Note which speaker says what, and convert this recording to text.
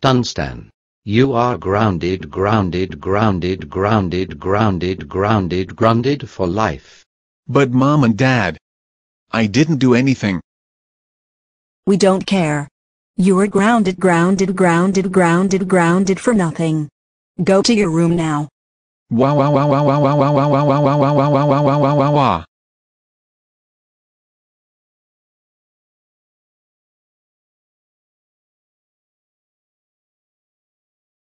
Speaker 1: Dunstan. You are grounded, grounded, grounded, grounded, grounded, grounded, grounded for life. But mom and dad. I didn't
Speaker 2: do anything.
Speaker 3: We don't care. You are grounded, grounded, grounded, grounded, grounded for nothing. Go to your room now.
Speaker 2: Wow wow wow
Speaker 4: wow wow wow wow wow wow wow wow wow wow wow wow wow wow